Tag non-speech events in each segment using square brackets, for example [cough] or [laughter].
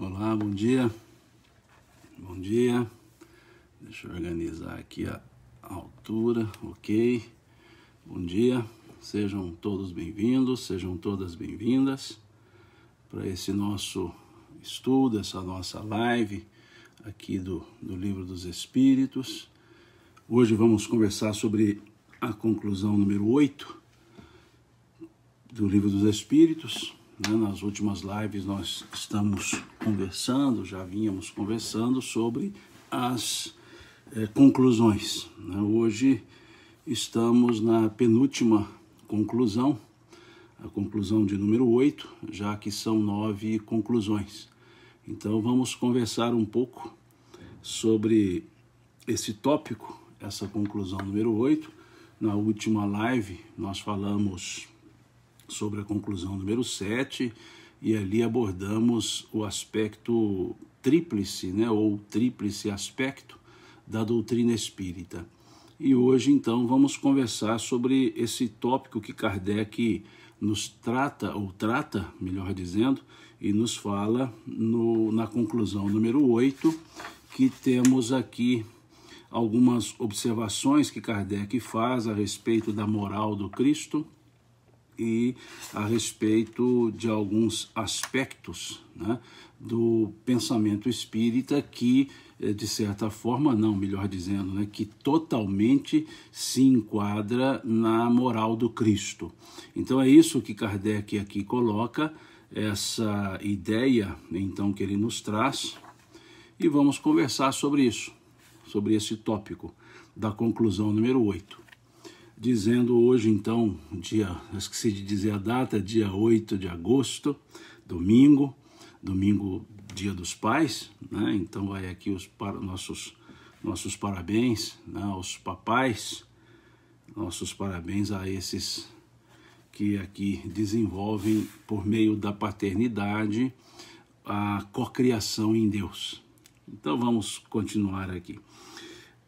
Olá, bom dia. Bom dia. Deixa eu organizar aqui a altura, ok. Bom dia. Sejam todos bem-vindos, sejam todas bem-vindas para esse nosso estudo, essa nossa live aqui do, do Livro dos Espíritos. Hoje vamos conversar sobre a conclusão número 8 do Livro dos Espíritos, né? Nas últimas lives nós estamos conversando, já vínhamos conversando sobre as é, conclusões. Né? Hoje estamos na penúltima conclusão, a conclusão de número 8, já que são nove conclusões. Então vamos conversar um pouco sobre esse tópico, essa conclusão número 8. Na última live nós falamos sobre a conclusão número 7, e ali abordamos o aspecto tríplice, né, ou tríplice aspecto da doutrina espírita. E hoje, então, vamos conversar sobre esse tópico que Kardec nos trata, ou trata, melhor dizendo, e nos fala no, na conclusão número 8, que temos aqui algumas observações que Kardec faz a respeito da moral do Cristo e a respeito de alguns aspectos né, do pensamento espírita que, eh, de certa forma, não, melhor dizendo, né, que totalmente se enquadra na moral do Cristo. Então é isso que Kardec aqui coloca, essa ideia então que ele nos traz, e vamos conversar sobre isso, sobre esse tópico da conclusão número 8 dizendo hoje, então, dia, esqueci de dizer a data, é dia 8 de agosto, domingo, domingo, dia dos pais, né? Então, vai aqui os para, nossos, nossos parabéns né, aos papais, nossos parabéns a esses que aqui desenvolvem, por meio da paternidade, a cocriação em Deus. Então vamos continuar aqui.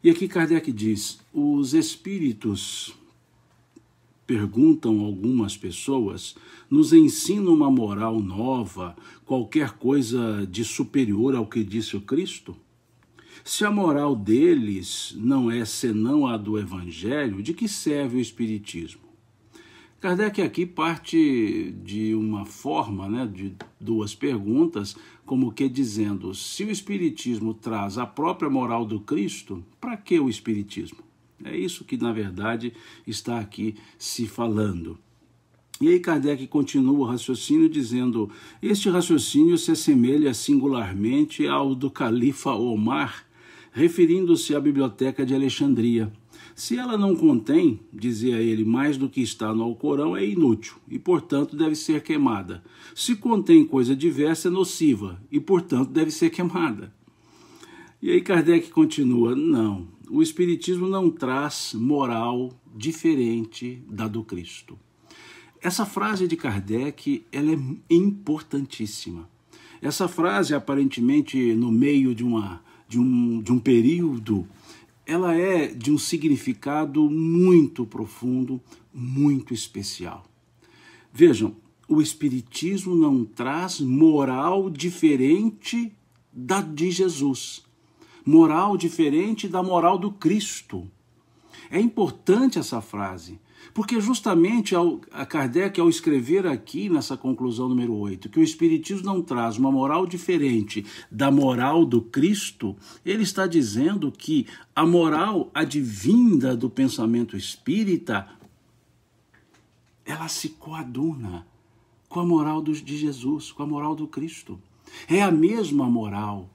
E aqui Kardec diz: os espíritos perguntam algumas pessoas, nos ensina uma moral nova, qualquer coisa de superior ao que disse o Cristo? Se a moral deles não é senão a do Evangelho, de que serve o Espiritismo? Kardec aqui parte de uma forma, né, de duas perguntas, como que dizendo: se o Espiritismo traz a própria moral do Cristo, para que o Espiritismo? É isso que, na verdade, está aqui se falando. E aí Kardec continua o raciocínio dizendo: Este raciocínio se assemelha singularmente ao do califa Omar, referindo-se à biblioteca de Alexandria. Se ela não contém, dizia ele, mais do que está no Alcorão, é inútil e, portanto, deve ser queimada. Se contém coisa diversa, é nociva e, portanto, deve ser queimada. E aí Kardec continua: Não, o Espiritismo não traz moral diferente da do Cristo. Essa frase de Kardec ela é importantíssima. Essa frase, aparentemente, no meio de, uma, de, um, de um período, ela é de um significado muito profundo, muito especial. Vejam, o Espiritismo não traz moral diferente da de Jesus moral diferente da moral do Cristo. É importante essa frase, porque justamente ao, a Kardec, ao escrever aqui nessa conclusão número 8, que o Espiritismo não traz uma moral diferente da moral do Cristo, ele está dizendo que a moral advinda do pensamento espírita, ela se coaduna com a moral dos, de Jesus, com a moral do Cristo. É a mesma moral.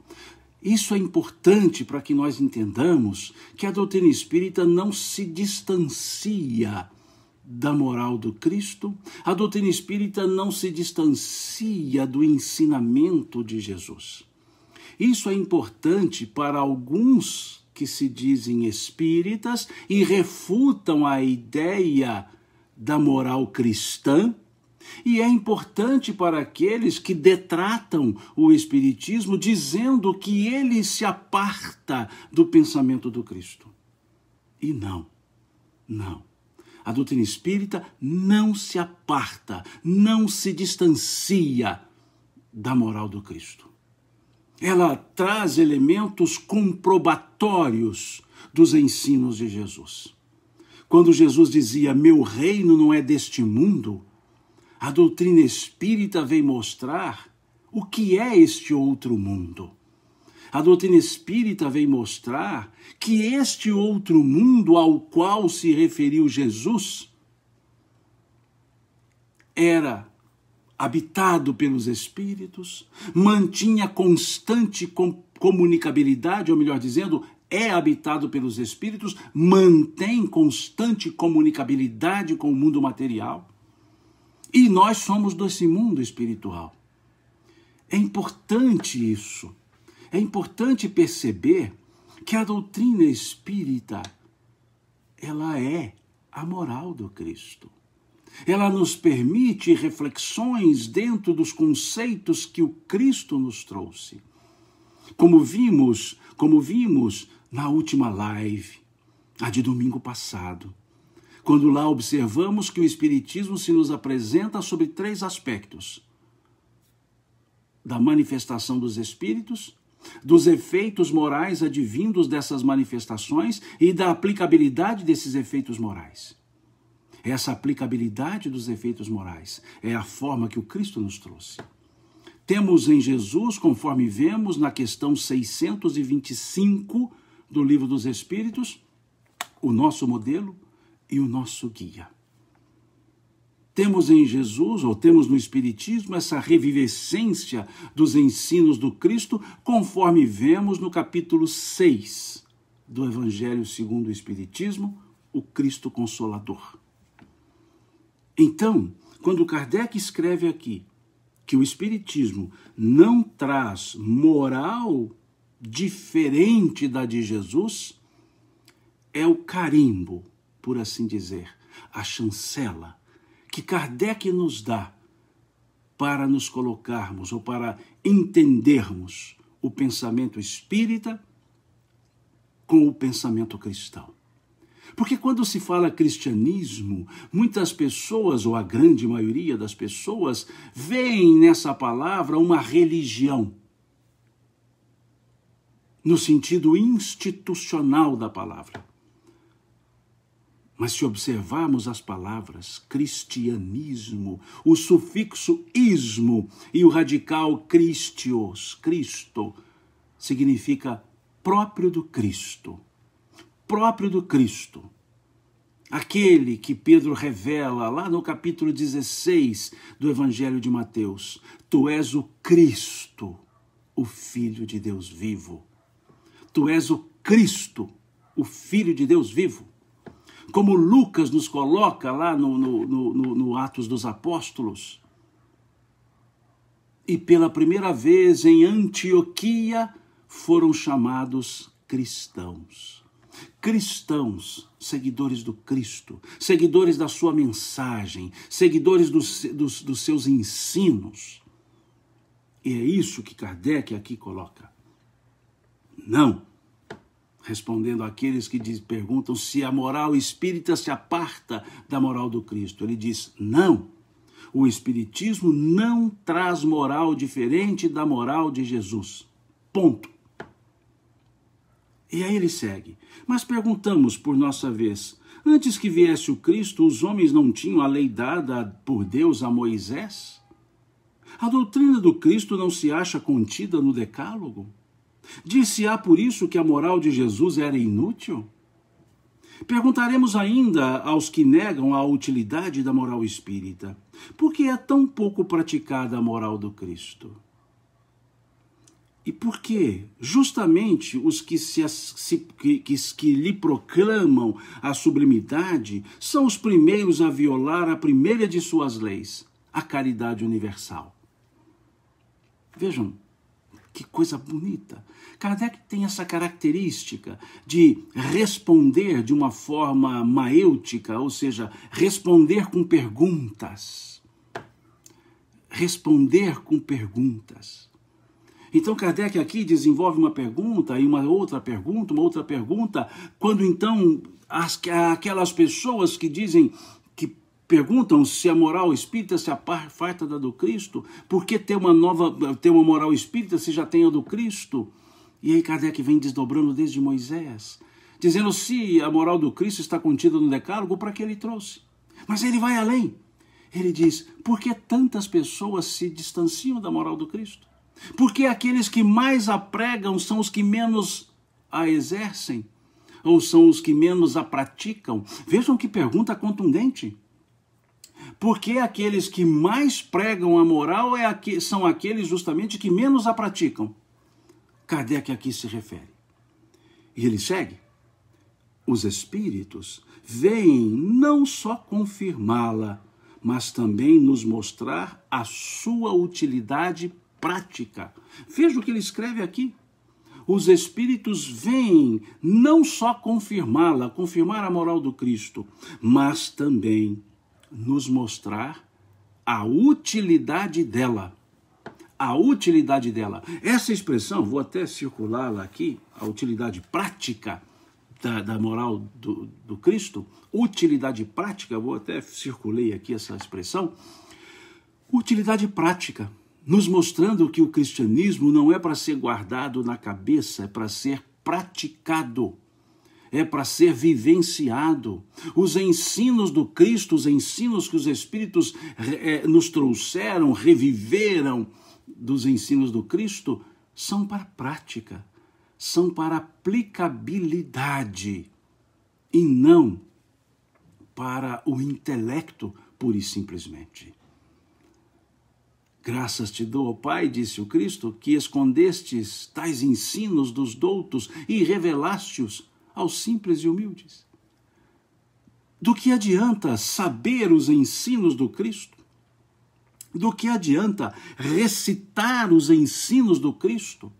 Isso é importante para que nós entendamos que a doutrina espírita não se distancia da moral do Cristo, a doutrina espírita não se distancia do ensinamento de Jesus. Isso é importante para alguns que se dizem espíritas e refutam a ideia da moral cristã e é importante para aqueles que detratam o Espiritismo dizendo que ele se aparta do pensamento do Cristo. E não, não. A doutrina espírita não se aparta, não se distancia da moral do Cristo. Ela traz elementos comprobatórios dos ensinos de Jesus. Quando Jesus dizia: Meu reino não é deste mundo a doutrina espírita vem mostrar o que é este outro mundo. A doutrina espírita vem mostrar que este outro mundo ao qual se referiu Jesus era habitado pelos espíritos, mantinha constante comunicabilidade, ou melhor dizendo, é habitado pelos espíritos, mantém constante comunicabilidade com o mundo material. E nós somos desse mundo espiritual. É importante isso. É importante perceber que a doutrina espírita ela é a moral do Cristo. Ela nos permite reflexões dentro dos conceitos que o Cristo nos trouxe. Como vimos, como vimos na última live, a de domingo passado, quando lá observamos que o Espiritismo se nos apresenta sobre três aspectos: da manifestação dos espíritos, dos efeitos morais advindos dessas manifestações e da aplicabilidade desses efeitos morais. Essa aplicabilidade dos efeitos morais é a forma que o Cristo nos trouxe. Temos em Jesus, conforme vemos na questão 625 do Livro dos Espíritos, o nosso modelo, e o nosso guia. Temos em Jesus, ou temos no Espiritismo, essa revivescência dos ensinos do Cristo, conforme vemos no capítulo 6 do Evangelho segundo o Espiritismo, o Cristo Consolador. Então, quando Kardec escreve aqui que o Espiritismo não traz moral diferente da de Jesus, é o carimbo por assim dizer, a chancela que Kardec nos dá para nos colocarmos ou para entendermos o pensamento espírita com o pensamento cristão. Porque quando se fala cristianismo, muitas pessoas, ou a grande maioria das pessoas, veem nessa palavra uma religião. No sentido institucional da palavra. Mas se observarmos as palavras cristianismo, o sufixo ismo e o radical Christios, Cristo, significa próprio do Cristo. Próprio do Cristo. Aquele que Pedro revela lá no capítulo 16 do Evangelho de Mateus: Tu és o Cristo, o Filho de Deus vivo. Tu és o Cristo, o Filho de Deus vivo como Lucas nos coloca lá no, no, no, no Atos dos Apóstolos. E pela primeira vez em Antioquia foram chamados cristãos. Cristãos, seguidores do Cristo, seguidores da sua mensagem, seguidores dos, dos, dos seus ensinos. E é isso que Kardec aqui coloca. Não respondendo àqueles que diz, perguntam se a moral espírita se aparta da moral do Cristo. Ele diz: não. O Espiritismo não traz moral diferente da moral de Jesus. Ponto. E aí ele segue. Mas perguntamos, por nossa vez, antes que viesse o Cristo, os homens não tinham a lei dada por Deus a Moisés? A doutrina do Cristo não se acha contida no Decálogo? Dir-se-á por isso que a moral de Jesus era inútil? Perguntaremos ainda aos que negam a utilidade da moral espírita: por que é tão pouco praticada a moral do Cristo? E por que, justamente, os que, se, que, que, que lhe proclamam a sublimidade são os primeiros a violar a primeira de suas leis, a caridade universal? Vejam, que coisa bonita! Kardec tem essa característica de responder de uma forma maêutica, ou seja, responder com perguntas. Responder com perguntas. Então Kardec aqui desenvolve uma pergunta e uma outra pergunta, uma outra pergunta, quando então as, aquelas pessoas que dizem Perguntam se a moral espírita se aparta da do Cristo, por que ter uma nova, ter uma moral espírita se já tem a do Cristo? E aí Kardec vem desdobrando desde Moisés, dizendo se a moral do Cristo está contida no decálogo, para que ele trouxe? Mas ele vai além. Ele diz, por que tantas pessoas se distanciam da moral do Cristo? Porque aqueles que mais a pregam são os que menos a exercem, ou são os que menos a praticam. Vejam que pergunta contundente porque aqueles que mais pregam a moral é aqu... são aqueles justamente que menos a praticam. Kardec aqui se refere. E ele segue. Os espíritos vêm não só confirmá-la, mas também nos mostrar a sua utilidade prática. Veja o que ele escreve aqui. Os espíritos vêm não só confirmá-la, confirmar a moral do Cristo, mas também nos mostrar a utilidade dela. A utilidade dela. Essa expressão, vou até circulá-la aqui, a utilidade prática da, da moral do, do Cristo, utilidade prática, vou até circulei aqui essa expressão, utilidade prática, nos mostrando que o cristianismo não é para ser guardado na cabeça, é para ser praticado é para ser vivenciado. Os ensinos do Cristo, os ensinos que os Espíritos é, nos trouxeram, reviveram dos ensinos do Cristo, são para prática, são para aplicabilidade e não para o intelecto, pura e simplesmente. Graças te dou, ó Pai, disse o Cristo, que escondestes tais ensinos dos doutos e revelaste-os aos simples e humildes? Do que adianta saber os ensinos do Cristo? Do que adianta recitar os ensinos do Cristo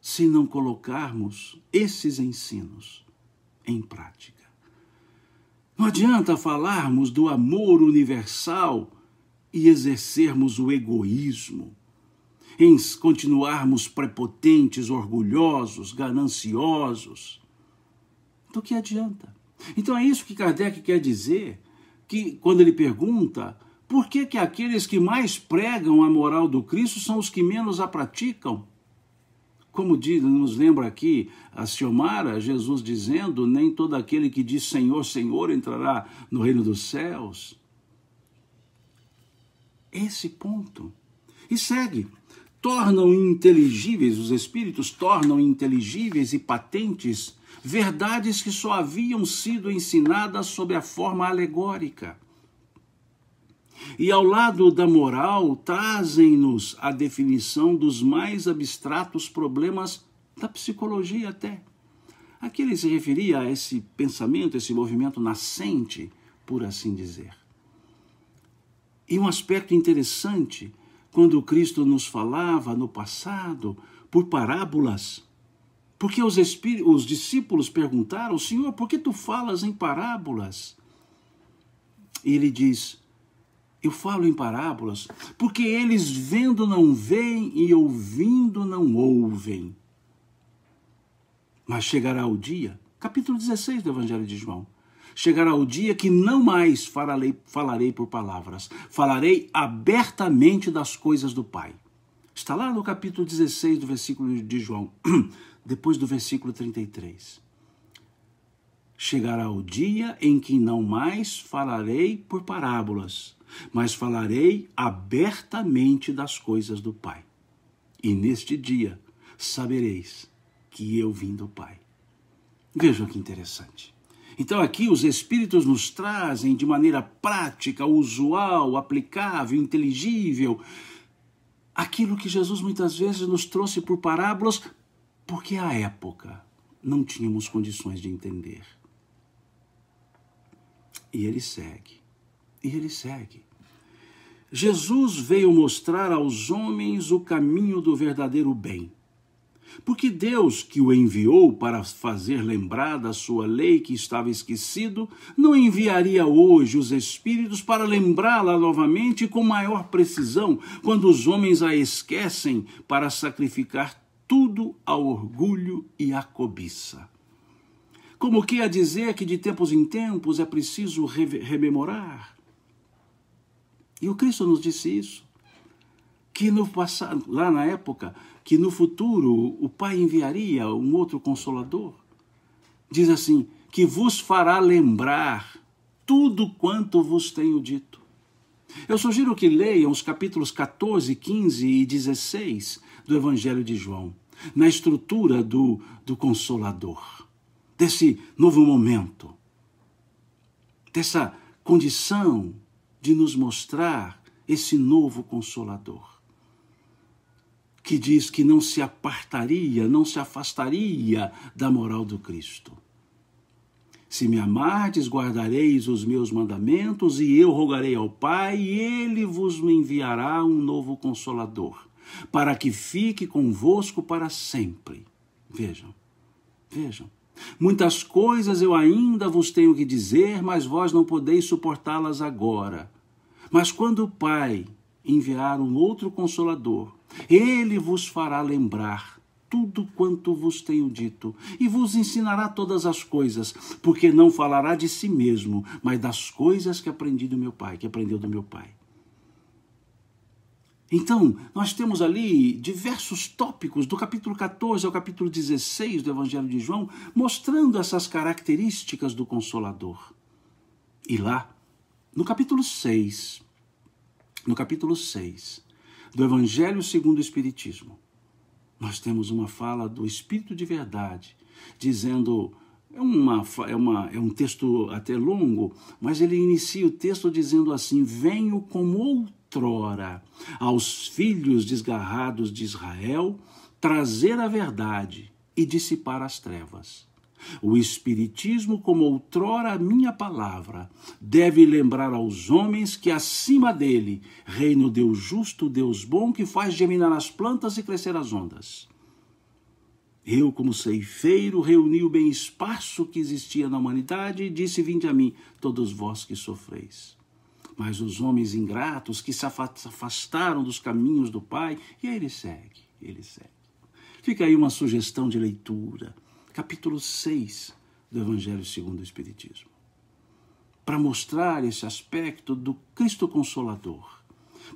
se não colocarmos esses ensinos em prática? Não adianta falarmos do amor universal e exercermos o egoísmo, em continuarmos prepotentes, orgulhosos, gananciosos, do que adianta? Então é isso que Kardec quer dizer, que quando ele pergunta por que, que aqueles que mais pregam a moral do Cristo são os que menos a praticam? Como diz, nos lembra aqui a Xiomara, Jesus dizendo: Nem todo aquele que diz Senhor, Senhor entrará no reino dos céus. Esse ponto. E segue. Tornam inteligíveis, os espíritos tornam inteligíveis e patentes verdades que só haviam sido ensinadas sob a forma alegórica. E ao lado da moral, trazem-nos a definição dos mais abstratos problemas da psicologia até. Aqui ele se referia a esse pensamento, esse movimento nascente, por assim dizer. E um aspecto interessante, quando Cristo nos falava no passado, por parábolas, porque os, os discípulos perguntaram: Senhor, por que tu falas em parábolas? E ele diz: Eu falo em parábolas porque eles vendo não veem e ouvindo não ouvem. Mas chegará o dia, capítulo 16 do Evangelho de João. Chegará o dia que não mais falarei, falarei por palavras, falarei abertamente das coisas do Pai. Está lá no capítulo 16 do versículo de João. [clears throat] depois do versículo 33. Chegará o dia em que não mais falarei por parábolas, mas falarei abertamente das coisas do Pai. E neste dia sabereis que eu vim do Pai. Vejam que interessante. Então, aqui os Espíritos nos trazem de maneira prática, usual, aplicável, inteligível, aquilo que Jesus muitas vezes nos trouxe por parábolas porque à época não tínhamos condições de entender. E ele segue, e ele segue. Jesus veio mostrar aos homens o caminho do verdadeiro bem. Porque Deus, que o enviou para fazer lembrada a sua lei que estava esquecido, não enviaria hoje os espíritos para lembrá-la novamente com maior precisão, quando os homens a esquecem para sacrificar tudo ao orgulho e à cobiça. Como que a dizer que de tempos em tempos é preciso re rememorar? E o Cristo nos disse isso. Que no passado, lá na época, que no futuro o Pai enviaria um outro consolador. Diz assim: que vos fará lembrar tudo quanto vos tenho dito. Eu sugiro que leiam os capítulos 14, 15 e 16 do Evangelho de João na estrutura do, do Consolador, desse novo momento, dessa condição de nos mostrar esse novo Consolador, que diz que não se apartaria, não se afastaria da moral do Cristo. Se me amardes, guardareis os meus mandamentos, e eu rogarei ao Pai, e ele vos enviará um novo consolador para que fique convosco para sempre. Vejam, vejam. Muitas coisas eu ainda vos tenho que dizer, mas vós não podeis suportá-las agora. Mas quando o Pai enviar um outro consolador, ele vos fará lembrar tudo quanto vos tenho dito e vos ensinará todas as coisas, porque não falará de si mesmo, mas das coisas que aprendi do meu Pai, que aprendeu do meu Pai. Então, nós temos ali diversos tópicos, do capítulo 14 ao capítulo 16 do Evangelho de João, mostrando essas características do Consolador. E lá, no capítulo 6, no capítulo 6 do Evangelho segundo o Espiritismo, nós temos uma fala do Espírito de Verdade, dizendo. É, uma, é, uma, é um texto até longo, mas ele inicia o texto dizendo assim: Venho como outro outrora aos filhos desgarrados de Israel trazer a verdade e dissipar as trevas. O Espiritismo, como outrora a minha palavra, deve lembrar aos homens que acima dele reina o Deus justo, Deus bom, que faz germinar as plantas e crescer as ondas. Eu, como ceifeiro, reuni o bem espaço que existia na humanidade e disse: Vinde a mim, todos vós que sofreis. Mas os homens ingratos que se afastaram dos caminhos do Pai, e aí ele segue, ele segue. Fica aí uma sugestão de leitura, capítulo 6 do Evangelho segundo o Espiritismo, para mostrar esse aspecto do Cristo Consolador,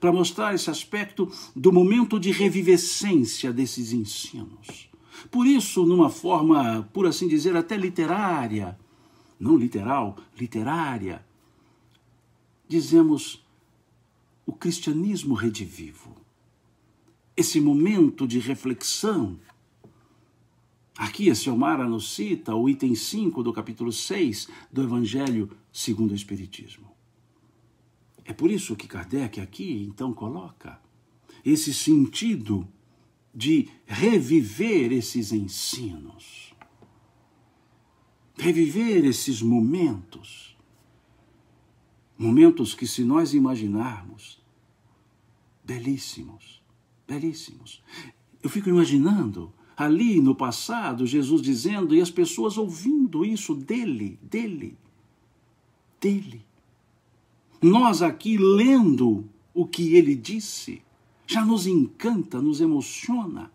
para mostrar esse aspecto do momento de revivescência desses ensinos. Por isso, numa forma, por assim dizer, até literária, não literal, literária, dizemos o cristianismo redivivo. Esse momento de reflexão. Aqui a Selmara nos cita o item 5 do capítulo 6 do Evangelho segundo o Espiritismo. É por isso que Kardec aqui então coloca esse sentido de reviver esses ensinos, reviver esses momentos Momentos que, se nós imaginarmos, belíssimos, belíssimos. Eu fico imaginando ali no passado Jesus dizendo e as pessoas ouvindo isso dele, dele, dele. Nós aqui lendo o que ele disse, já nos encanta, nos emociona.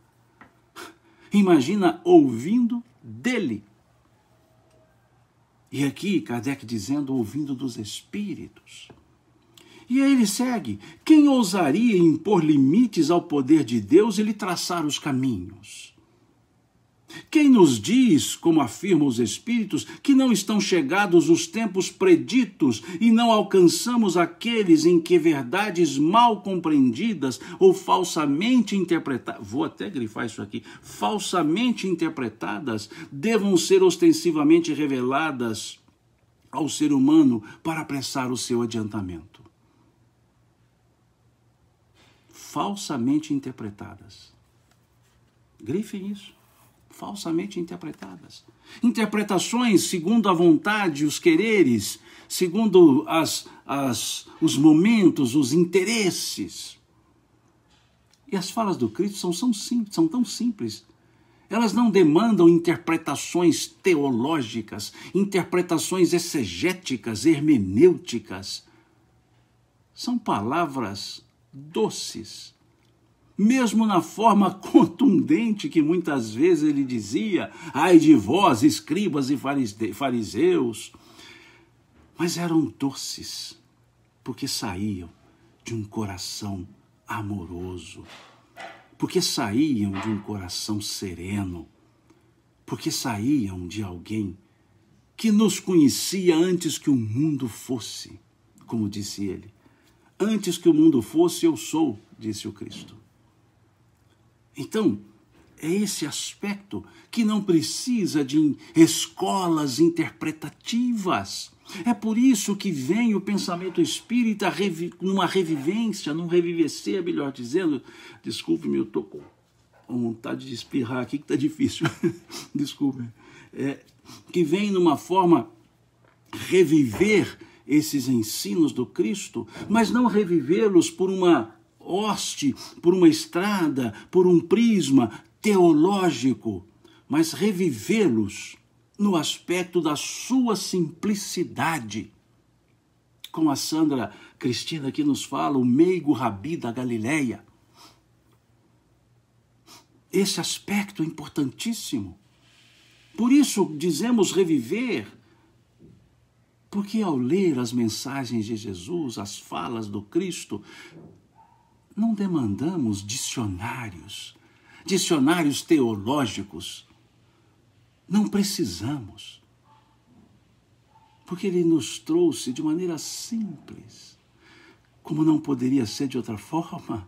Imagina ouvindo dele. E aqui Kardec dizendo, ouvindo dos espíritos. E aí ele segue: quem ousaria impor limites ao poder de Deus e lhe traçar os caminhos? Quem nos diz, como afirmam os Espíritos, que não estão chegados os tempos preditos e não alcançamos aqueles em que verdades mal compreendidas ou falsamente interpretadas, vou até grifar isso aqui, falsamente interpretadas, devam ser ostensivamente reveladas ao ser humano para apressar o seu adiantamento? Falsamente interpretadas. Grifem isso falsamente interpretadas. Interpretações segundo a vontade, os quereres, segundo as, as, os momentos, os interesses. E as falas do Cristo são, são, simples, são tão simples. Elas não demandam interpretações teológicas, interpretações exegéticas, hermenêuticas. São palavras doces mesmo na forma [laughs] contundente que muitas vezes ele dizia: ai de vós, escribas e fariseus. Mas eram doces, porque saíam de um coração amoroso, porque saíam de um coração sereno, porque saíam de alguém que nos conhecia antes que o mundo fosse, como disse ele. Antes que o mundo fosse, eu sou, disse o Cristo. Então, é esse aspecto que não precisa de escolas interpretativas. É por isso que vem o pensamento espírita revi numa revivência, num revivecer, é melhor dizendo. Desculpe-me, eu estou com vontade de espirrar aqui que está difícil. [laughs] Desculpe. É, que vem numa forma reviver esses ensinos do Cristo, mas não revivê-los por uma hoste, por uma estrada, por um prisma teológico, mas revivê-los no aspecto da sua simplicidade. Como a Sandra Cristina aqui nos fala, o meigo rabi da Galileia. Esse aspecto é importantíssimo. Por isso dizemos reviver, porque ao ler as mensagens de Jesus, as falas do Cristo, não demandamos dicionários, dicionários teológicos. Não precisamos. Porque ele nos trouxe de maneira simples, como não poderia ser de outra forma,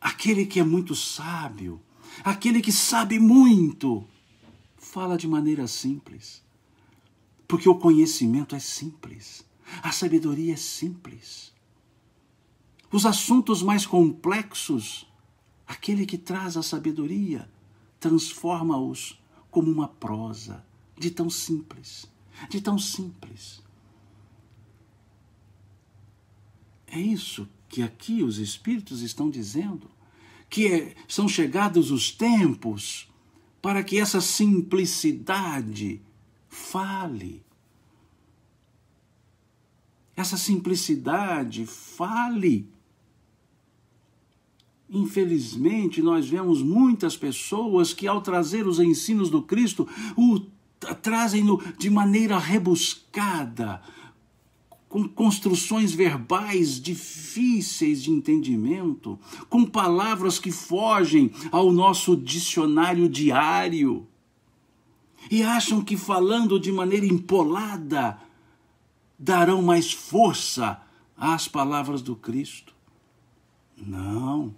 aquele que é muito sábio, aquele que sabe muito, fala de maneira simples. Porque o conhecimento é simples, a sabedoria é simples. Os assuntos mais complexos, aquele que traz a sabedoria, transforma-os como uma prosa, de tão simples, de tão simples. É isso que aqui os Espíritos estão dizendo, que é, são chegados os tempos para que essa simplicidade fale. Essa simplicidade fale Infelizmente, nós vemos muitas pessoas que, ao trazer os ensinos do Cristo, o trazem-no de maneira rebuscada, com construções verbais difíceis de entendimento, com palavras que fogem ao nosso dicionário diário, e acham que falando de maneira empolada darão mais força às palavras do Cristo. Não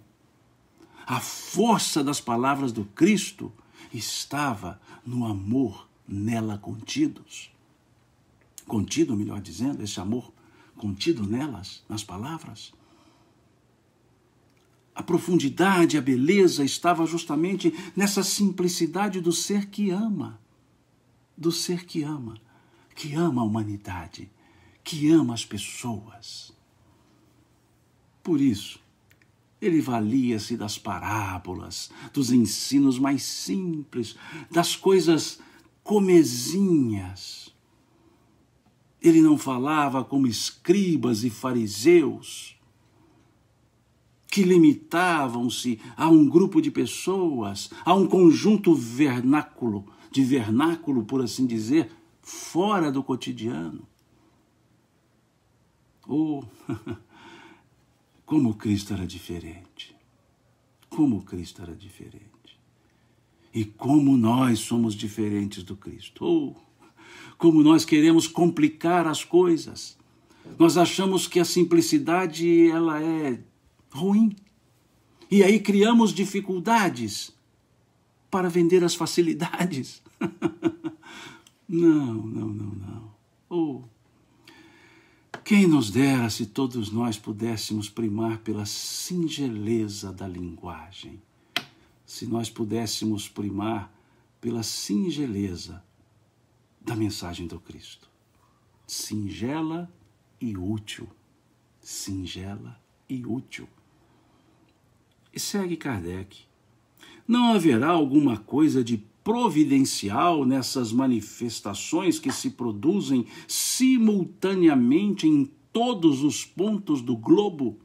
a força das palavras do Cristo estava no amor nela contidos. Contido, melhor dizendo, esse amor contido nelas, nas palavras. A profundidade, a beleza estava justamente nessa simplicidade do ser que ama, do ser que ama, que ama a humanidade, que ama as pessoas. Por isso, ele valia-se das parábolas, dos ensinos mais simples, das coisas comezinhas. Ele não falava como escribas e fariseus, que limitavam-se a um grupo de pessoas, a um conjunto vernáculo, de vernáculo, por assim dizer, fora do cotidiano. Oh, [laughs] Como Cristo era diferente. Como Cristo era diferente. E como nós somos diferentes do Cristo. Ou oh, como nós queremos complicar as coisas. Nós achamos que a simplicidade ela é ruim. E aí criamos dificuldades para vender as facilidades. [laughs] não, não, não, não. Ou oh, quem nos dera se todos nós pudéssemos primar pela singeleza da linguagem, se nós pudéssemos primar pela singeleza da mensagem do Cristo. Singela e útil. Singela e útil. E segue Kardec. Não haverá alguma coisa de providencial nessas manifestações que se produzem simultaneamente em todos os pontos do globo.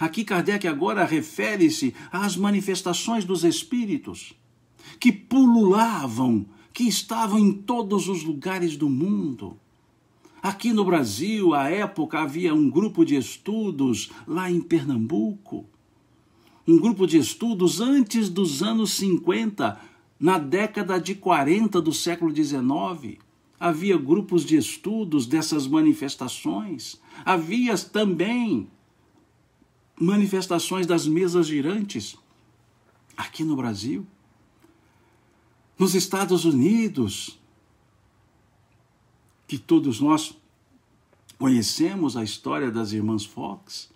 Aqui Kardec agora refere-se às manifestações dos espíritos que pululavam, que estavam em todos os lugares do mundo. Aqui no Brasil, à época, havia um grupo de estudos lá em Pernambuco. Um grupo de estudos antes dos anos 50, na década de 40 do século XIX, havia grupos de estudos dessas manifestações, havia também manifestações das mesas girantes aqui no Brasil, nos Estados Unidos, que todos nós conhecemos a história das irmãs Fox,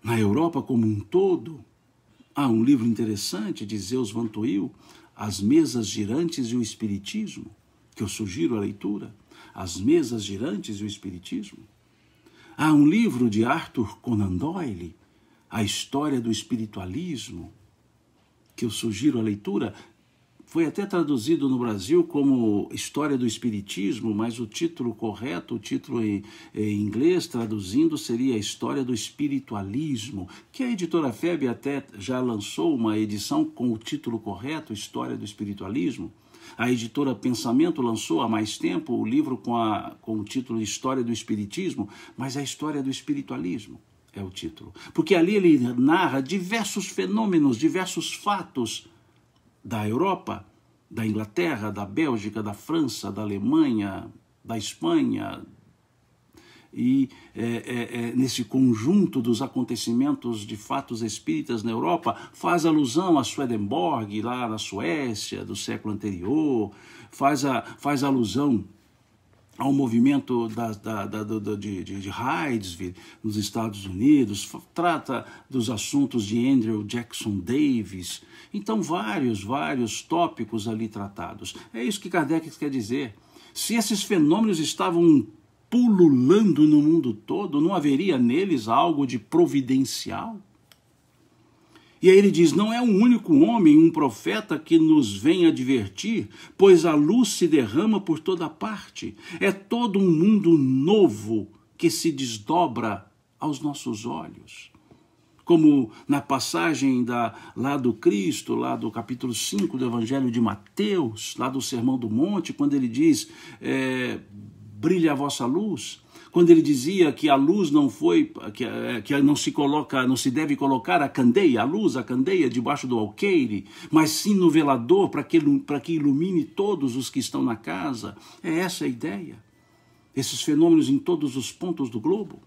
na Europa como um todo, há ah, um livro interessante de Zeus Vantoil, As Mesas Girantes e o Espiritismo, que eu sugiro a leitura. As Mesas Girantes e o Espiritismo. há ah, um livro de Arthur Conan Doyle, A História do Espiritualismo, que eu sugiro a leitura foi até traduzido no Brasil como História do Espiritismo, mas o título correto, o título em, em inglês, traduzindo, seria História do Espiritualismo, que a editora FEB até já lançou uma edição com o título correto, História do Espiritualismo. A editora Pensamento lançou há mais tempo o livro com, a, com o título História do Espiritismo, mas a é História do Espiritualismo é o título. Porque ali ele narra diversos fenômenos, diversos fatos da Europa, da Inglaterra, da Bélgica, da França, da Alemanha, da Espanha. E é, é, é, nesse conjunto dos acontecimentos de fatos espíritas na Europa, faz alusão a Swedenborg, lá na Suécia, do século anterior, faz, a, faz alusão ao movimento da, da, da, da de, de, de Hydesville nos Estados Unidos, trata dos assuntos de Andrew Jackson Davis. Então, vários, vários tópicos ali tratados. É isso que Kardec quer dizer. Se esses fenômenos estavam pululando no mundo todo, não haveria neles algo de providencial? E aí ele diz: Não é um único homem, um profeta que nos vem advertir, pois a luz se derrama por toda parte. É todo um mundo novo que se desdobra aos nossos olhos. Como na passagem da, lá do Cristo, lá do capítulo 5 do Evangelho de Mateus, lá do Sermão do Monte, quando ele diz: é, Brilha a vossa luz, quando ele dizia que a luz não foi, que, eh, que não se coloca, não se deve colocar a candeia, a luz, a candeia debaixo do alqueire, mas sim no velador para que, para que ilumine todos os que estão na casa. É essa a ideia. Esses fenômenos em todos os pontos do globo.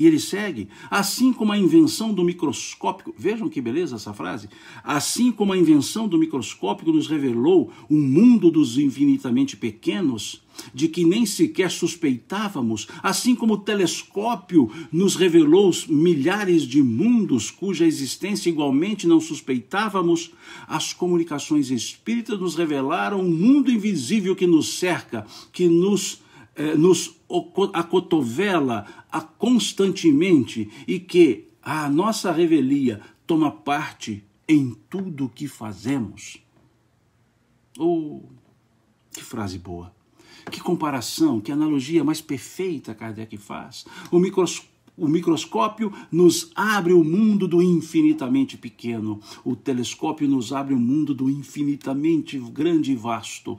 E ele segue, assim como a invenção do microscópio, vejam que beleza essa frase, assim como a invenção do microscópio nos revelou o um mundo dos infinitamente pequenos, de que nem sequer suspeitávamos, assim como o telescópio nos revelou os milhares de mundos cuja existência igualmente não suspeitávamos, as comunicações espíritas nos revelaram um mundo invisível que nos cerca, que nos eh, nos acotovela a constantemente e que a nossa revelia toma parte em tudo que fazemos. Oh, que frase boa! Que comparação, que analogia mais perfeita Kardec faz. O, micros, o microscópio nos abre o mundo do infinitamente pequeno, o telescópio nos abre o mundo do infinitamente grande e vasto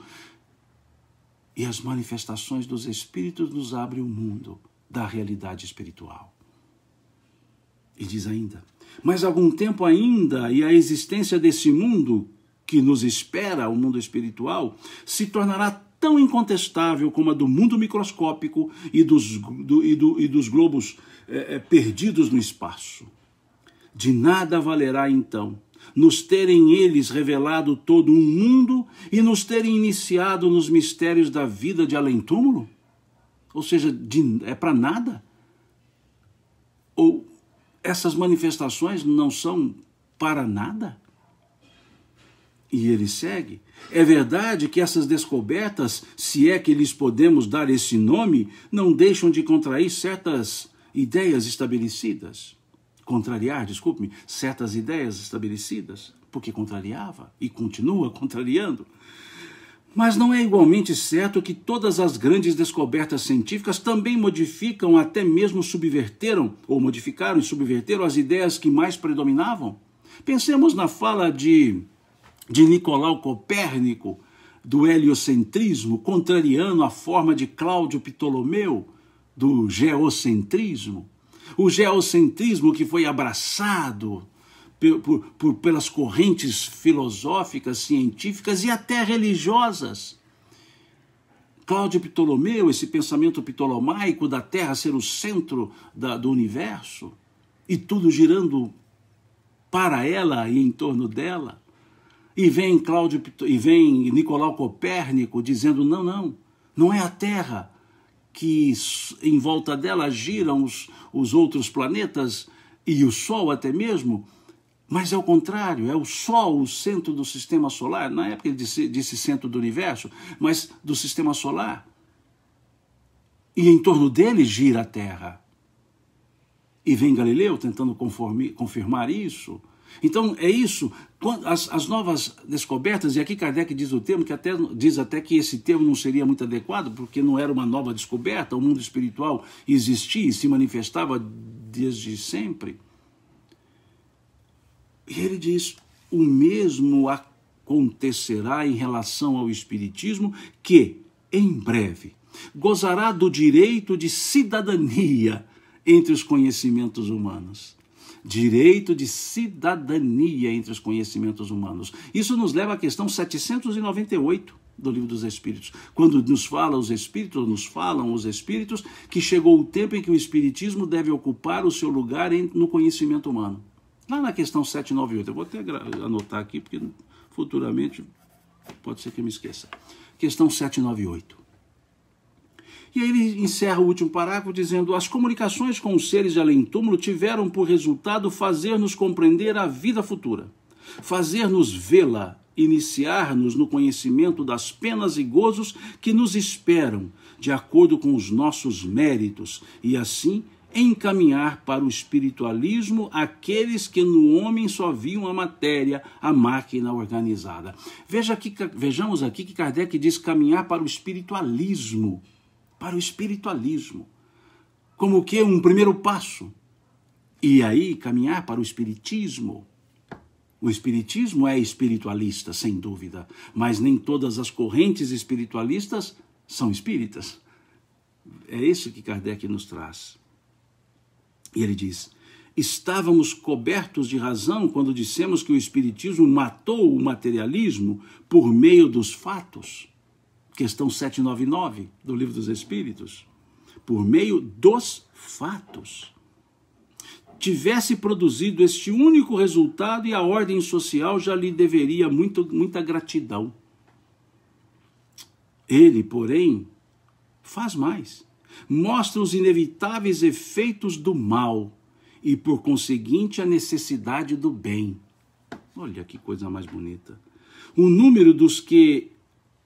e as manifestações dos Espíritos nos abrem o mundo da realidade espiritual. E diz ainda: Mas algum tempo ainda, e a existência desse mundo que nos espera, o mundo espiritual, se tornará tão incontestável como a do mundo microscópico e dos, do, e do, e dos globos é, perdidos no espaço. De nada valerá então nos terem eles revelado todo um mundo e nos terem iniciado nos mistérios da vida de além-túmulo? Ou seja, de, é para nada? Ou essas manifestações não são para nada? E ele segue. É verdade que essas descobertas, se é que lhes podemos dar esse nome, não deixam de contrair certas ideias estabelecidas contrariar, desculpe-me, certas ideias estabelecidas, porque contrariava e continua contrariando. Mas não é igualmente certo que todas as grandes descobertas científicas também modificam, até mesmo subverteram, ou modificaram e subverteram as ideias que mais predominavam? Pensemos na fala de, de Nicolau Copérnico, do heliocentrismo, contrariando a forma de Cláudio Ptolomeu, do geocentrismo o geocentrismo que foi abraçado por, por, pelas correntes filosóficas, científicas e até religiosas. Cláudio Ptolomeu, esse pensamento ptolomaico da Terra ser o centro da, do universo e tudo girando para ela e em torno dela. E vem Cláudio e vem Nicolau Copérnico dizendo: "Não, não, não é a Terra, que em volta dela giram os, os outros planetas e o Sol até mesmo, mas é o contrário, é o Sol o centro do sistema solar. Na época ele disse, disse centro do universo, mas do sistema solar. E em torno dele gira a Terra. E vem Galileu tentando conforme, confirmar isso então é isso. As, as, novas descobertas, e aqui Kardec diz o termo, que até, diz até que esse termo não seria muito adequado, porque não era uma nova descoberta, o mundo espiritual existia e se manifestava desde sempre. E ele diz: o mesmo acontecerá em relação ao Espiritismo, que, em breve, gozará do direito de cidadania entre os conhecimentos humanos direito de cidadania entre os conhecimentos humanos. Isso nos leva à questão 798 do Livro dos Espíritos. Quando nos fala os espíritos, nos falam os espíritos, que chegou o tempo em que o espiritismo deve ocupar o seu lugar no conhecimento humano. Lá na questão 798, eu vou até anotar aqui, porque futuramente pode ser que eu me esqueça. Questão 798. E aí ele encerra o último parágrafo dizendo: As comunicações com os seres de além-túmulo tiveram por resultado fazer-nos compreender a vida futura, fazer-nos vê-la, iniciar-nos no conhecimento das penas e gozos que nos esperam, de acordo com os nossos méritos, e assim encaminhar para o espiritualismo aqueles que no homem só viam a matéria, a máquina organizada. Veja que, vejamos aqui que Kardec diz caminhar para o espiritualismo para o espiritualismo, como que um primeiro passo. E aí caminhar para o espiritismo. O espiritismo é espiritualista, sem dúvida, mas nem todas as correntes espiritualistas são espíritas. É isso que Kardec nos traz. E ele diz: Estávamos cobertos de razão quando dissemos que o espiritismo matou o materialismo por meio dos fatos questão 799 do Livro dos Espíritos, por meio dos fatos, tivesse produzido este único resultado e a ordem social já lhe deveria muito, muita gratidão. Ele, porém, faz mais. Mostra os inevitáveis efeitos do mal e, por conseguinte, a necessidade do bem. Olha que coisa mais bonita. O número dos que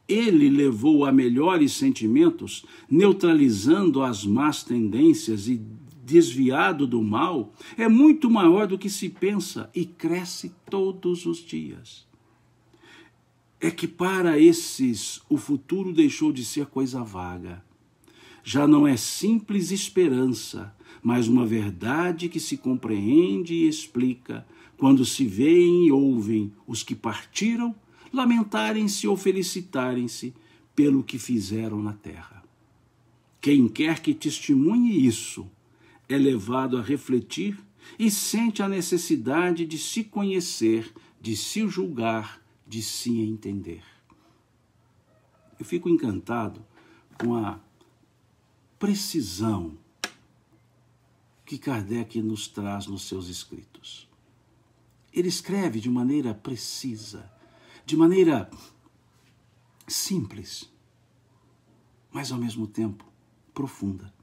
ele levou a melhores sentimentos, neutralizando as más tendências e desviado do mal, é muito maior do que se pensa e cresce todos os dias. É que para esses o futuro deixou de ser coisa vaga. Já não é simples esperança, mas uma verdade que se compreende e explica quando se veem e ouvem os que partiram lamentarem-se ou felicitarem-se pelo que fizeram na terra. Quem quer que testemunhe isso é levado a refletir e sente a necessidade de se conhecer, de se julgar, de se entender. Eu fico encantado com a precisão que Kardec nos traz nos seus escritos. Ele escreve de maneira precisa, de maneira simples, mas ao mesmo tempo profunda.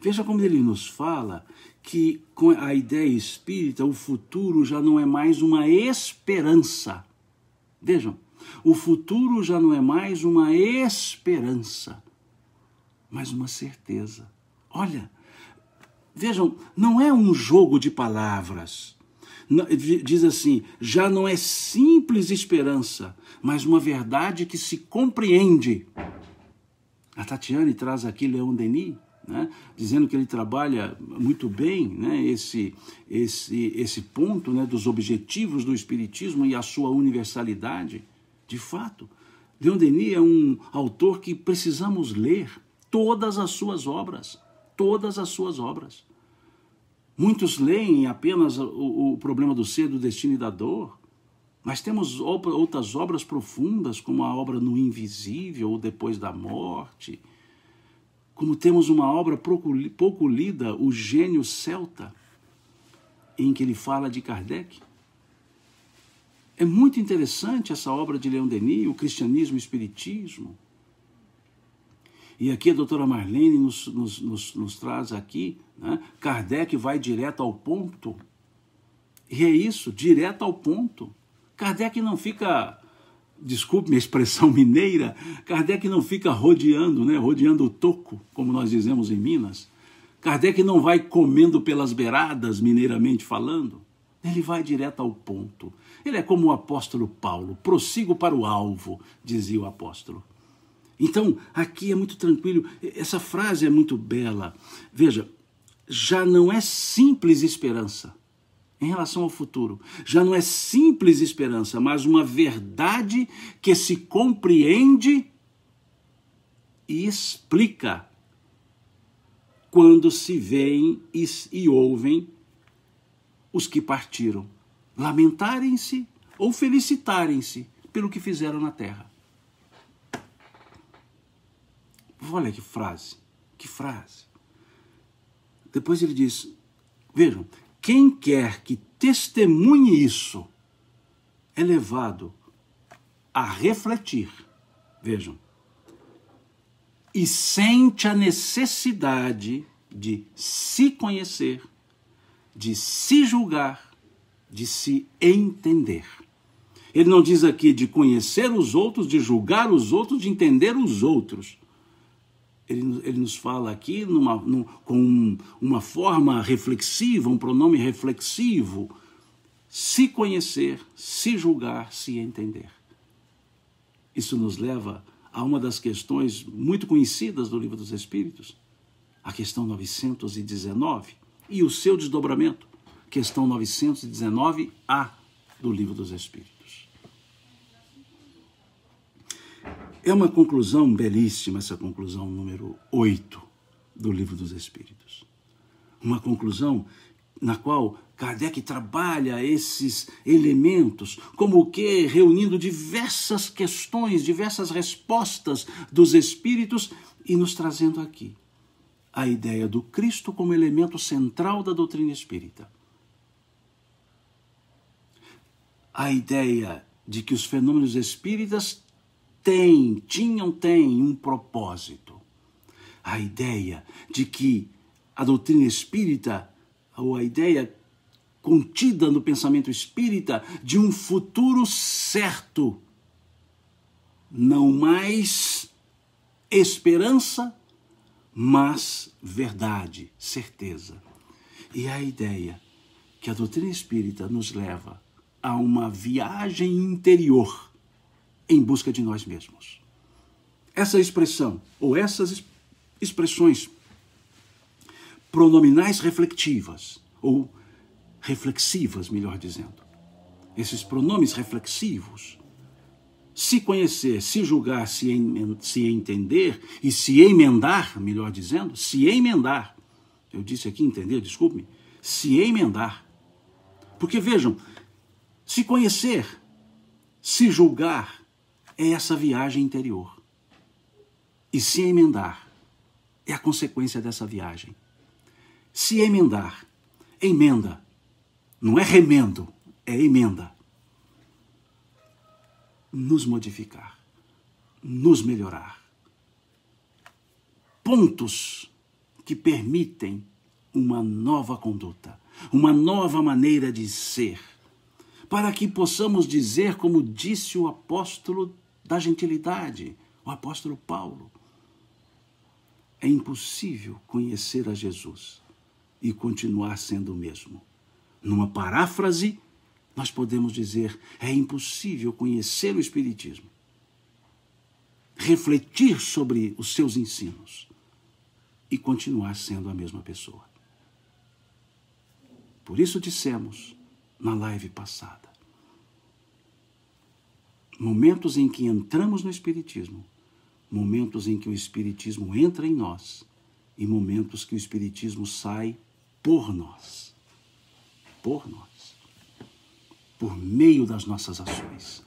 Veja como ele nos fala que com a ideia espírita, o futuro já não é mais uma esperança. Vejam, o futuro já não é mais uma esperança, mas uma certeza. Olha, vejam, não é um jogo de palavras diz assim: já não é simples esperança, mas uma verdade que se compreende. A Tatiane traz aqui Leon Denis, né, dizendo que ele trabalha muito bem né, esse, esse, esse ponto né, dos objetivos do Espiritismo e a sua universalidade. De fato, Leon Denis é um autor que precisamos ler todas as suas obras. Todas as suas obras. Muitos leem apenas o, o problema do ser, do destino e da dor. Mas temos outras obras profundas, como a obra no invisível ou depois da morte. Como temos uma obra pouco lida, O Gênio Celta, em que ele fala de Kardec. É muito interessante essa obra de Leão Denis, O Cristianismo e o Espiritismo. E aqui a doutora Marlene nos, nos, nos, nos traz aqui, né? Kardec vai direto ao ponto. E é isso, direto ao ponto. Kardec não fica, desculpe minha expressão [laughs] mineira, Kardec não fica rodeando, né? Rodeando o toco, como nós dizemos em Minas. Kardec não vai comendo pelas beiradas, mineiramente falando. Ele vai direto ao ponto. Ele é como o apóstolo Paulo, prossigo para o alvo, dizia o apóstolo. Então, aqui é muito tranquilo, essa frase é muito bela. Veja, já não é simples esperança em relação ao futuro. Já não é simples esperança, mas uma verdade que se compreende e explica quando se veem e, e ouvem os que partiram lamentarem-se ou felicitarem-se pelo que fizeram na terra. Olha que frase, que frase. Depois ele diz: Vejam, quem quer que testemunhe isso é levado a refletir. Vejam, e sente a necessidade de se conhecer, de se julgar, de se entender. Ele não diz aqui de conhecer os outros, de julgar os outros, de entender os outros ele, ele nos fala aqui numa, num, com uma forma reflexiva, um pronome reflexivo, se conhecer, se julgar, se entender. Isso nos leva a uma das questões muito conhecidas do Livro dos Espíritos, a questão 919 e o seu desdobramento, questão 919A do Livro dos Espíritos. É uma conclusão belíssima, essa conclusão número 8 do Livro dos Espíritos. Uma conclusão na qual Kardec trabalha esses elementos, como que reunindo diversas questões, diversas respostas dos espíritos e nos trazendo aqui a ideia do Cristo como elemento central da doutrina espírita. A ideia de que os fenômenos espíritas tem, tinham, tem um propósito. A ideia de que a doutrina espírita, ou a ideia contida no pensamento espírita de um futuro certo, não mais esperança, mas verdade, certeza. E a ideia que a doutrina espírita nos leva a uma viagem interior em busca de nós mesmos. Essa expressão, ou essas expressões pronominais reflexivas, ou reflexivas, melhor dizendo, esses pronomes reflexivos, se conhecer, se julgar, se, em, se entender e se emendar, melhor dizendo, se emendar. Eu disse aqui entender, desculpe-me. Se emendar. Porque vejam, se conhecer, se julgar, é essa viagem interior. E se emendar é a consequência dessa viagem. Se emendar, emenda, não é remendo, é emenda. Nos modificar, nos melhorar. Pontos que permitem uma nova conduta, uma nova maneira de ser, para que possamos dizer, como disse o apóstolo da gentilidade, o apóstolo Paulo. É impossível conhecer a Jesus e continuar sendo o mesmo. Numa paráfrase, nós podemos dizer: é impossível conhecer o Espiritismo, refletir sobre os seus ensinos e continuar sendo a mesma pessoa. Por isso dissemos na live passada: Momentos em que entramos no Espiritismo, momentos em que o Espiritismo entra em nós e momentos que o Espiritismo sai por nós. Por nós. Por meio das nossas ações.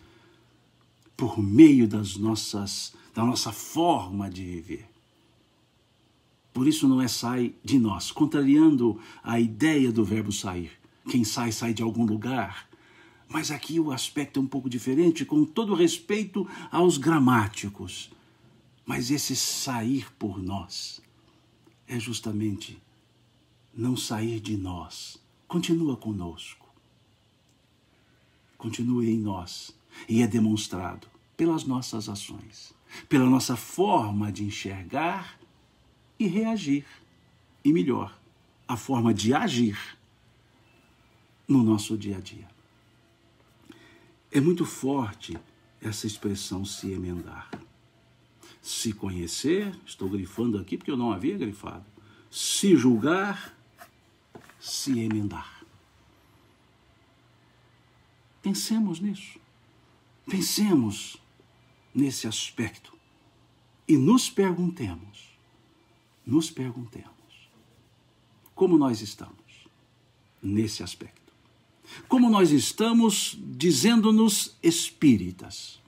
Por meio das nossas, da nossa forma de viver. Por isso não é sai de nós, contrariando a ideia do verbo sair. Quem sai, sai de algum lugar. Mas aqui o aspecto é um pouco diferente, com todo respeito aos gramáticos. Mas esse sair por nós é justamente não sair de nós. Continua conosco. Continue em nós. E é demonstrado pelas nossas ações, pela nossa forma de enxergar e reagir. E melhor, a forma de agir no nosso dia a dia. É muito forte essa expressão se emendar. Se conhecer, estou grifando aqui porque eu não havia grifado. Se julgar, se emendar. Pensemos nisso. Pensemos nesse aspecto e nos perguntemos, nos perguntemos, como nós estamos nesse aspecto. Como nós estamos dizendo-nos espíritas?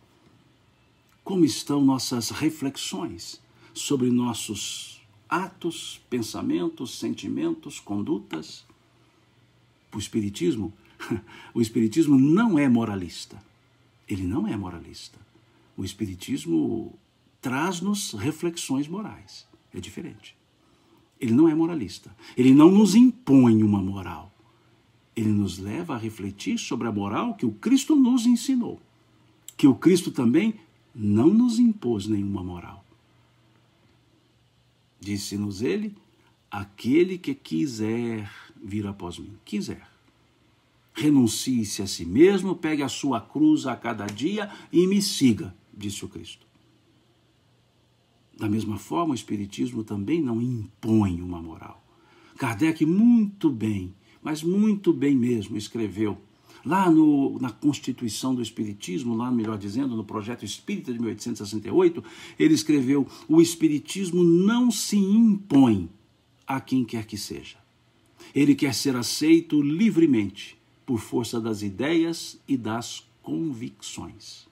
Como estão nossas reflexões sobre nossos atos, pensamentos, sentimentos, condutas? O espiritismo, [laughs] o espiritismo não é moralista. Ele não é moralista. O espiritismo traz-nos reflexões morais. É diferente. Ele não é moralista. Ele não nos impõe uma moral ele nos leva a refletir sobre a moral que o Cristo nos ensinou, que o Cristo também não nos impôs nenhuma moral. Disse-nos ele: aquele que quiser vir após mim, quiser. Renuncie-se a si mesmo, pegue a sua cruz a cada dia e me siga, disse o Cristo. Da mesma forma, o Espiritismo também não impõe uma moral. Kardec muito bem mas muito bem mesmo escreveu lá no, na Constituição do Espiritismo, lá, melhor dizendo, no Projeto Espírita de 1868, ele escreveu: o Espiritismo não se impõe a quem quer que seja. Ele quer ser aceito livremente, por força das ideias e das convicções.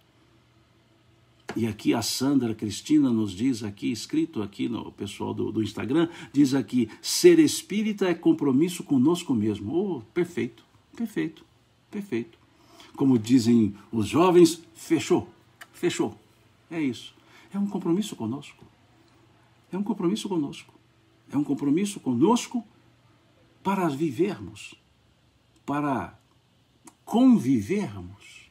E aqui a Sandra Cristina nos diz aqui, escrito aqui no pessoal do, do Instagram, diz aqui, ser espírita é compromisso conosco mesmo. Oh, perfeito, perfeito, perfeito. Como dizem os jovens, fechou, fechou. É isso. É um compromisso conosco. É um compromisso conosco. É um compromisso conosco para vivermos, para convivermos,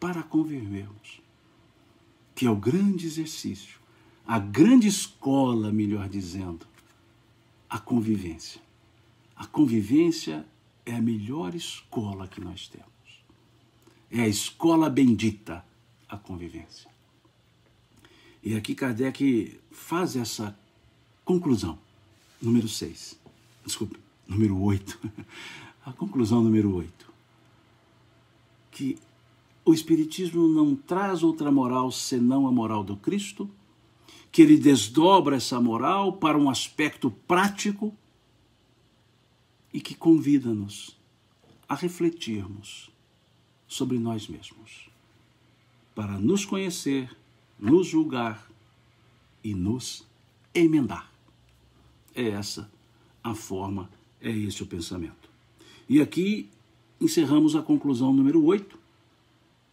para convivermos que é o grande exercício, a grande escola, melhor dizendo, a convivência. A convivência é a melhor escola que nós temos. É a escola bendita, a convivência. E aqui Kardec faz essa conclusão, número 6. Desculpe, número 8. [laughs] A conclusão número 8. Que o Espiritismo não traz outra moral senão a moral do Cristo, que ele desdobra essa moral para um aspecto prático e que convida-nos a refletirmos sobre nós mesmos, para nos conhecer, nos julgar e nos emendar. É essa a forma, é esse o pensamento. E aqui encerramos a conclusão número 8,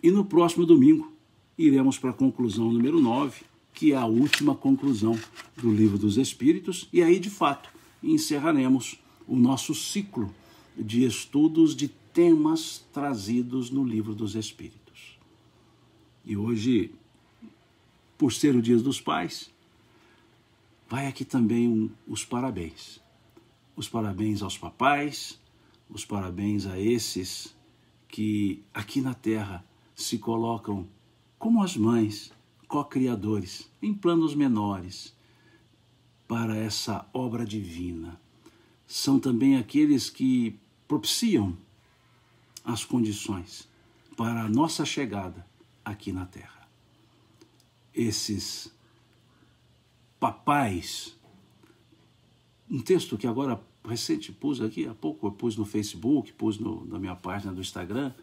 e no próximo domingo iremos para a conclusão número 9, que é a última conclusão do Livro dos Espíritos, e aí de fato encerraremos o nosso ciclo de estudos de temas trazidos no Livro dos Espíritos. E hoje, por ser o Dia dos Pais, vai aqui também um, os parabéns. Os parabéns aos papais, os parabéns a esses que aqui na Terra se colocam como as mães, co-criadores, em planos menores, para essa obra divina. São também aqueles que propiciam as condições para a nossa chegada aqui na Terra. Esses papais, um texto que agora recente pus aqui há pouco, eu pus no Facebook, pus no, na minha página do Instagram,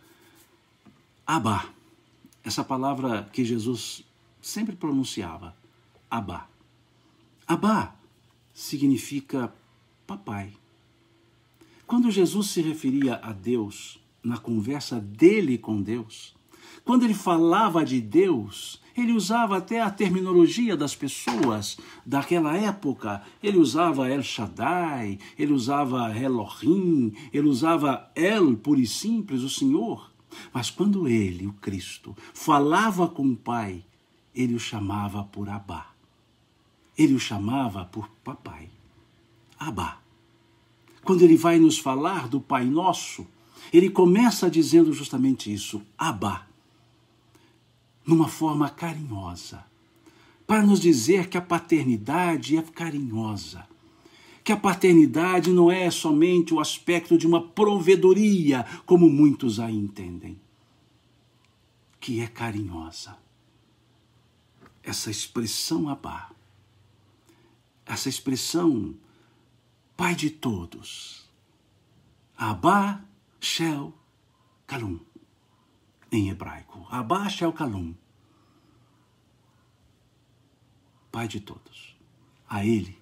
Abá. Essa palavra que Jesus sempre pronunciava, Abá. Abá significa papai. Quando Jesus se referia a Deus, na conversa dele com Deus, quando ele falava de Deus, ele usava até a terminologia das pessoas daquela época. Ele usava El Shaddai, ele usava Elohim, ele usava El, por e simples, o Senhor. Mas quando ele, o Cristo, falava com o Pai, ele o chamava por Abá. Ele o chamava por papai. Abá. Quando ele vai nos falar do Pai Nosso, ele começa dizendo justamente isso, Abá. Numa forma carinhosa. Para nos dizer que a paternidade é carinhosa que a paternidade não é somente o aspecto de uma provedoria, como muitos a entendem, que é carinhosa. Essa expressão abá, essa expressão pai de todos, abá shel kalum, em hebraico, abá shel kalum, pai de todos, a ele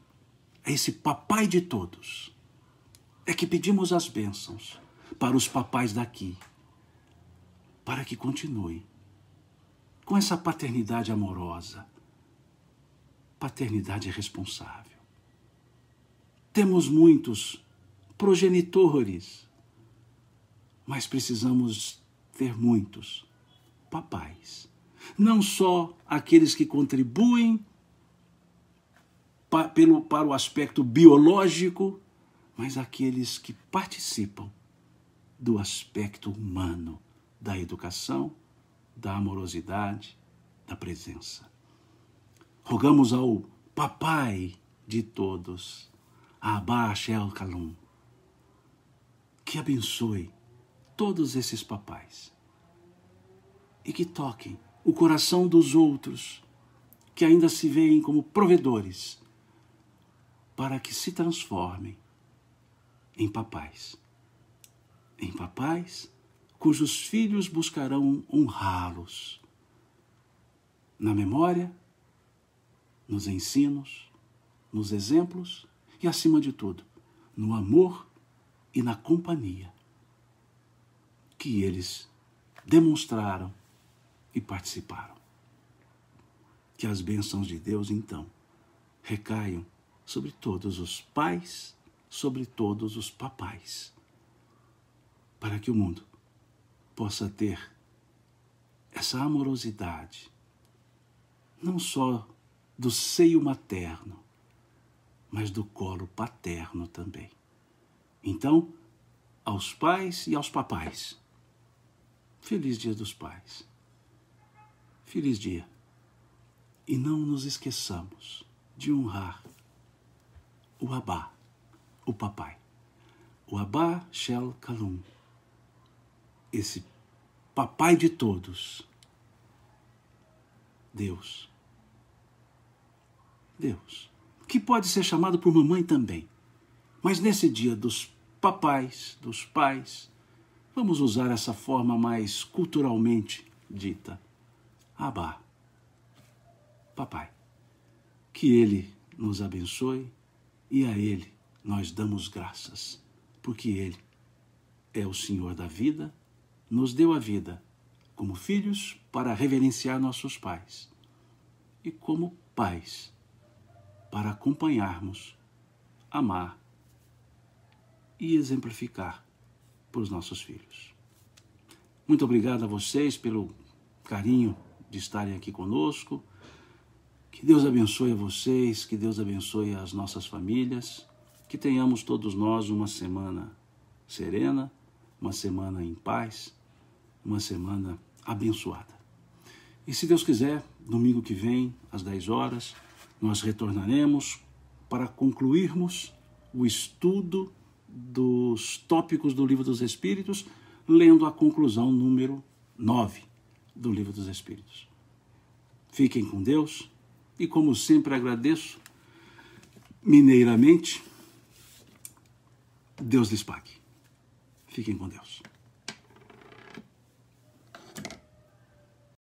a esse papai de todos, é que pedimos as bênçãos para os papais daqui, para que continuem com essa paternidade amorosa, paternidade responsável. Temos muitos progenitores, mas precisamos ter muitos papais. Não só aqueles que contribuem pa, pelo, para o aspecto biológico, mas aqueles que participam do aspecto humano, da educação, da amorosidade, da presença. Rogamos ao Papai de todos, Abba El Kalum, que abençoe todos esses papais e que toquem o coração dos outros que ainda se veem como provedores para que se transformem em papais. Em papais cujos filhos buscarão honrá-los na memória, nos ensinos, nos exemplos e, acima de tudo, no amor e na companhia que eles demonstraram e participaram. Que as bênçãos de Deus, então, recaiam sobre todos os pais, sobre todos os papais, para que o mundo possa ter essa amorosidade, não só do seio materno, mas do colo paterno também. Então, aos pais e aos papais, feliz dia dos pais. Feliz dia. E não nos esqueçamos de honrar o Abá, o papai. O Abá Shel Kalum, esse papai de todos, Deus. Deus, que pode ser chamado por mamãe também. Mas nesse dia dos papais, dos pais, vamos usar essa forma mais culturalmente dita. Abá, papai. Que ele nos abençoe e a Ele nós damos graças, porque Ele é o Senhor da vida, nos deu a vida como filhos para reverenciar nossos pais e como pais para acompanharmos, amar e exemplificar para os nossos filhos. Muito obrigado a vocês pelo carinho de estarem aqui conosco que Deus abençoe a vocês, que Deus abençoe as nossas famílias, que tenhamos todos nós uma semana serena, uma semana em paz, uma semana abençoada. E se Deus quiser, domingo que vem, às 10 horas, nós retornaremos para concluirmos o estudo dos tópicos do Livro dos Espíritos, lendo a conclusão número 9 do Livro dos Espíritos. Fiquem com Deus. E como sempre agradeço, mineiramente, Deus lhes pague. Fiquem com Deus.